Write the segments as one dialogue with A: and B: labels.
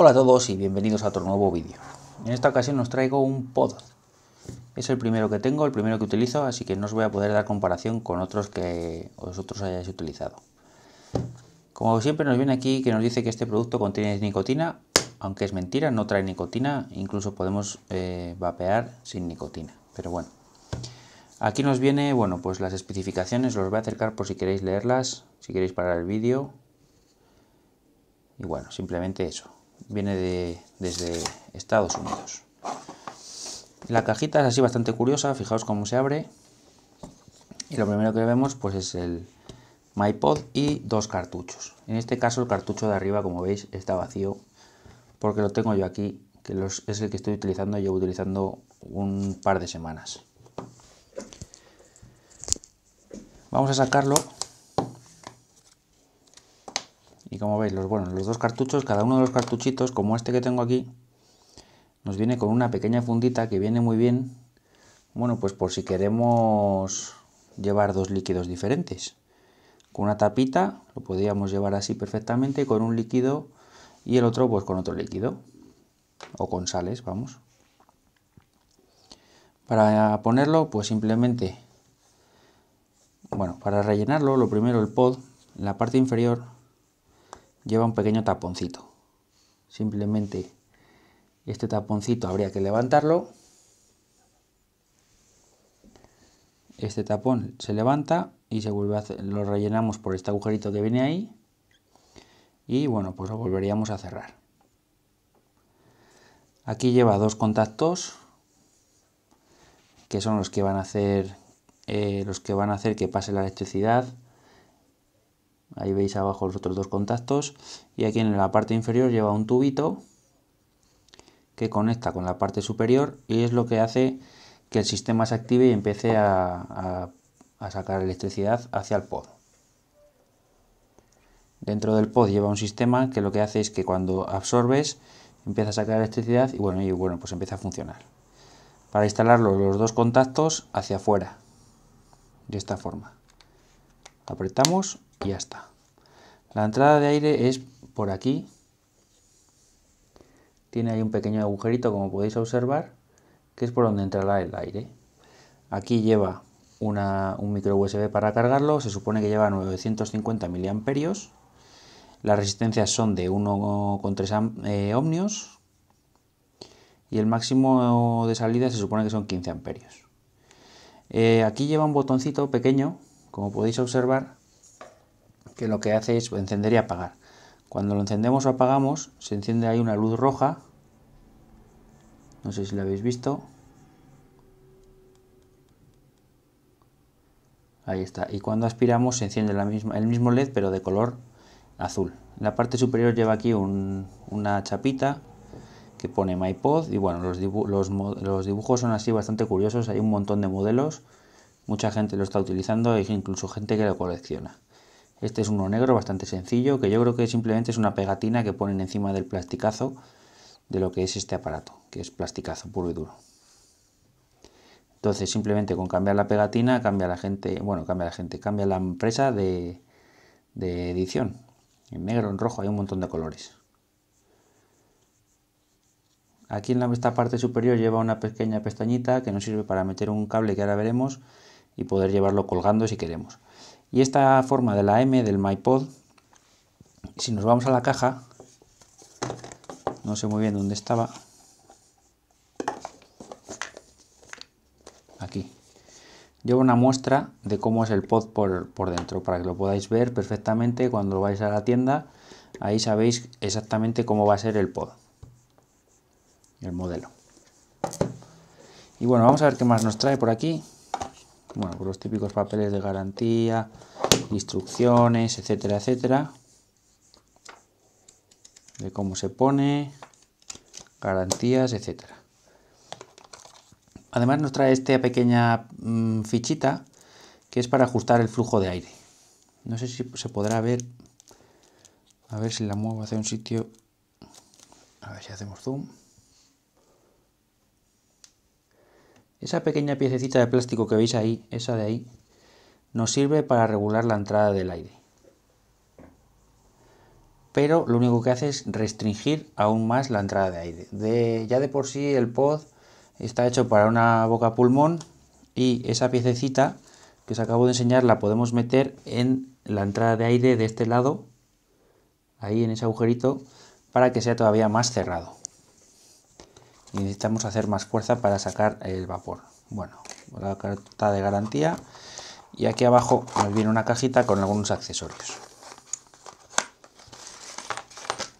A: Hola a todos y bienvenidos a otro nuevo vídeo. En esta ocasión os traigo un pod. Es el primero que tengo, el primero que utilizo, así que no os voy a poder dar comparación con otros que vosotros hayáis utilizado. Como siempre nos viene aquí que nos dice que este producto contiene nicotina, aunque es mentira, no trae nicotina, incluso podemos eh, vapear sin nicotina, pero bueno. Aquí nos viene, bueno, pues las especificaciones, los voy a acercar por si queréis leerlas, si queréis parar el vídeo. Y bueno, simplemente eso viene de, desde Estados Unidos. La cajita es así bastante curiosa, fijaos cómo se abre. Y lo primero que vemos pues es el MyPod y dos cartuchos. En este caso el cartucho de arriba, como veis, está vacío porque lo tengo yo aquí, que es el que estoy utilizando, llevo utilizando un par de semanas. Vamos a sacarlo y como veis, los, bueno, los dos cartuchos, cada uno de los cartuchitos, como este que tengo aquí, nos viene con una pequeña fundita que viene muy bien, bueno, pues por si queremos llevar dos líquidos diferentes. Con una tapita lo podríamos llevar así perfectamente, con un líquido y el otro pues con otro líquido. O con sales, vamos. Para ponerlo, pues simplemente, bueno, para rellenarlo, lo primero el pod, en la parte inferior lleva un pequeño taponcito. Simplemente este taponcito habría que levantarlo. Este tapón se levanta y se vuelve lo rellenamos por este agujerito que viene ahí. Y bueno, pues lo volveríamos a cerrar. Aquí lleva dos contactos que son los que van a hacer eh, los que van a hacer que pase la electricidad Ahí veis abajo los otros dos contactos. Y aquí en la parte inferior lleva un tubito que conecta con la parte superior y es lo que hace que el sistema se active y empiece a, sacar electricidad hacia el pod. Dentro del pod lleva un sistema que lo que hace es que cuando absorbes empieza a sacar electricidad y bueno, y bueno, pues empieza a funcionar. Para instalarlo los dos contactos hacia afuera, de esta forma. Apretamos y ya está. La entrada de aire es por aquí. Tiene ahí un pequeño agujerito como podéis observar, que es por donde entrará el aire. Aquí lleva un micro USB para cargarlo, se supone que lleva 950 miliamperios. Las resistencias son de 1,3 eh, ohmios y el máximo de salida se supone que son 15 amperios. Eh, aquí lleva un botoncito pequeño, como podéis observar, que lo que hace es encender y apagar. Cuando lo encendemos o apagamos, se enciende ahí una luz roja. No sé si la habéis visto. Ahí está. Y cuando aspiramos se enciende el mismo LED pero de color azul. En la parte superior lleva aquí una chapita que pone MyPod y bueno, los, los, dibujos son así bastante curiosos, hay un montón de modelos, mucha gente lo está utilizando e incluso gente que lo colecciona. Este es uno negro bastante sencillo, que yo creo que simplemente es una pegatina que ponen encima del plasticazo de lo que es este aparato, que es plasticazo puro y duro. Entonces simplemente con cambiar la pegatina cambia la gente, bueno, cambia la gente, cambia la empresa de, de edición. En negro, en rojo, hay un montón de colores. Aquí en esta parte superior lleva una pequeña pestañita que nos sirve para meter un cable que ahora veremos y poder llevarlo colgando si queremos. Y esta forma de la M del MyPod, si nos vamos a la caja, no sé muy bien dónde estaba. Aquí. Llevo una muestra de cómo es el pod por, dentro, para que lo podáis ver perfectamente cuando vais a la tienda. Ahí sabéis exactamente cómo va a ser el pod, el modelo. Y bueno, vamos a ver qué más nos trae por aquí bueno, pues los típicos papeles de garantía, instrucciones, etcétera, etcétera. De cómo se pone, garantías, etcétera. Además nos trae esta pequeña mm, fichita que es para ajustar el flujo de aire. No sé si se podrá ver. A ver si la muevo hacia un sitio. A ver si hacemos zoom. Esa pequeña piececita de plástico que veis ahí, esa de ahí, nos sirve para regular la entrada del aire. Pero lo único que hace es restringir aún más la entrada de aire. De, ya de por sí el pod está hecho para una boca pulmón y esa piececita que os acabo de enseñar la podemos meter en la entrada de aire de este lado, ahí en ese agujerito, para que sea todavía más cerrado necesitamos hacer más fuerza para sacar el vapor. Bueno, la carta de garantía y aquí abajo nos viene una cajita con algunos accesorios.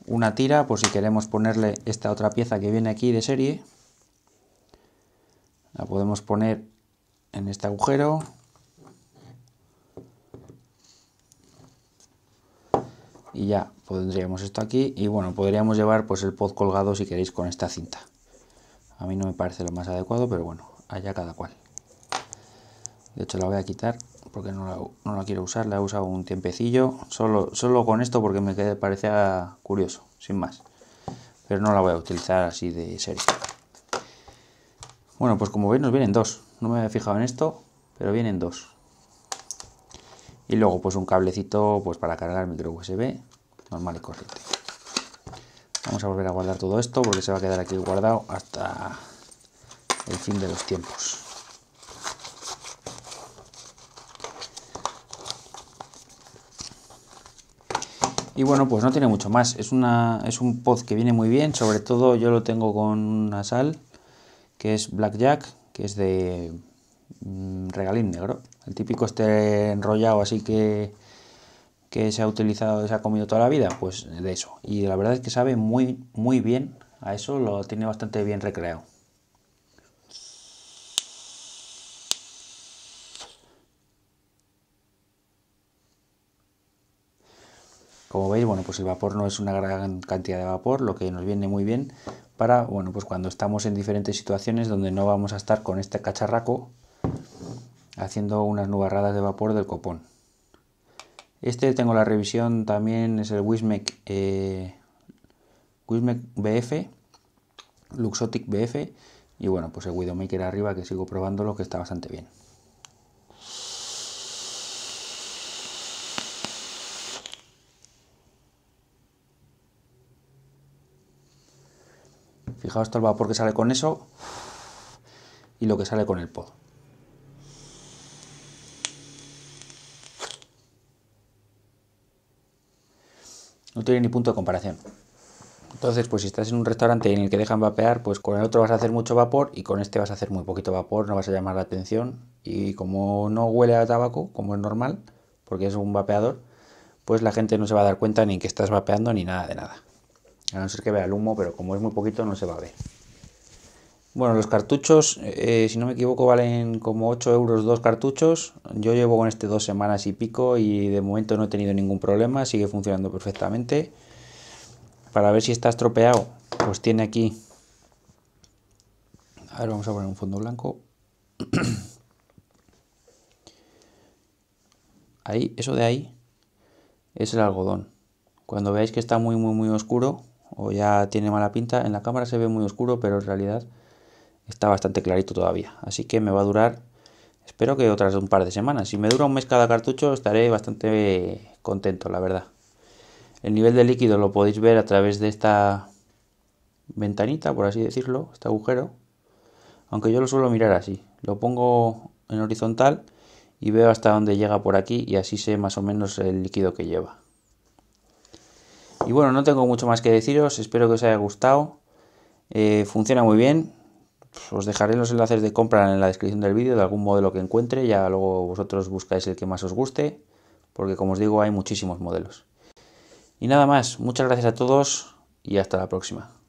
A: Una tira por si queremos ponerle esta otra pieza que viene aquí de serie. La podemos poner en este agujero. Y ya pondríamos esto aquí y bueno, podríamos llevar pues el pod colgado si queréis con esta cinta. A mí no me parece lo más adecuado, pero bueno, allá cada cual. De hecho la voy a quitar porque no la, quiero usar, la he usado un tiempecillo, solo, solo con esto porque me parecía curioso, sin más. Pero no la voy a utilizar así de serio. Bueno, pues como veis nos vienen dos. No me había fijado en esto, pero vienen dos. Y luego pues un cablecito pues para cargar micro USB normal y corriente. Vamos a volver a guardar todo esto porque se va a quedar aquí guardado hasta el fin de los tiempos. Y bueno, pues no tiene mucho más. Es, una, es un pod que viene muy bien. Sobre todo yo lo tengo con una sal que es Jack, que es de mm, regalín negro. El típico este enrollado así que que se ha utilizado, se ha comido toda la vida, pues de eso. Y la verdad es que sabe muy, muy bien a eso, lo tiene bastante bien recreado. Como veis, bueno, pues el vapor no es una gran cantidad de vapor, lo que nos viene muy bien para, bueno, pues cuando estamos en diferentes situaciones donde no vamos a estar con este cacharraco haciendo unas nubarradas de vapor del copón. Este tengo la revisión también, es el Wismec, eh, BF, Luxotic BF y bueno, pues el Widowmaker arriba que sigo probándolo que está bastante bien. Fijaos todo el vapor que sale con eso y lo que sale con el pod. No tiene ni punto de comparación. Entonces, pues si estás en un restaurante en el que dejan vapear, pues con el otro vas a hacer mucho vapor y con este vas a hacer muy poquito vapor, no vas a llamar la atención. Y como no huele a tabaco, como es normal, porque es un vapeador, pues la gente no se va a dar cuenta ni que estás vapeando ni nada de nada. A no ser que vea el humo, pero como es muy poquito no se va a ver. Bueno, los cartuchos, eh, si no me equivoco, valen como 8 euros dos cartuchos. Yo llevo con este dos semanas y pico y de momento no he tenido ningún problema, sigue funcionando perfectamente. Para ver si está estropeado, pues tiene aquí... A ver, vamos a poner un fondo blanco. Ahí, eso de ahí, es el algodón. Cuando veáis que está muy, muy, muy oscuro, o ya tiene mala pinta, en la cámara se ve muy oscuro, pero en realidad está bastante clarito todavía. Así que me va a durar, espero que otras un par de semanas. Si me dura un mes cada cartucho estaré bastante contento, la verdad. El nivel de líquido lo podéis ver a través de esta ventanita, por así decirlo, este agujero. Aunque yo lo suelo mirar así. Lo pongo en horizontal y veo hasta dónde llega por aquí y así sé más o menos el líquido que lleva. Y bueno, no tengo mucho más que deciros, espero que os haya gustado. Eh, funciona muy bien, os dejaré los enlaces de compra en la descripción del vídeo de algún modelo que encuentre, ya luego vosotros buscáis el que más os guste, porque como os digo hay muchísimos modelos. Y nada más, muchas gracias a todos y hasta la próxima.